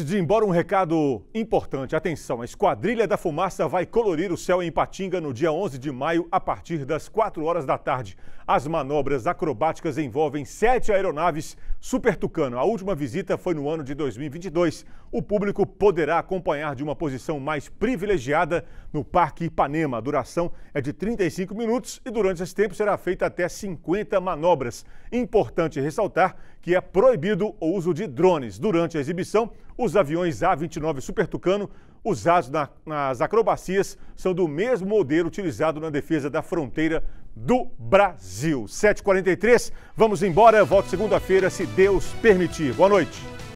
Antes de ir embora, um recado importante. Atenção, a Esquadrilha da Fumaça vai colorir o céu em Patinga no dia 11 de maio, a partir das 4 horas da tarde. As manobras acrobáticas envolvem sete aeronaves Super Tucano. A última visita foi no ano de 2022. O público poderá acompanhar de uma posição mais privilegiada no Parque Ipanema. A duração é de 35 minutos e durante esse tempo será feita até 50 manobras. Importante ressaltar que é proibido o uso de drones. Durante a exibição, os aviões A-29 Super Tucano, usados na, nas acrobacias, são do mesmo modelo utilizado na defesa da fronteira do Brasil. 7h43, vamos embora. Volto segunda-feira, se Deus permitir. Boa noite.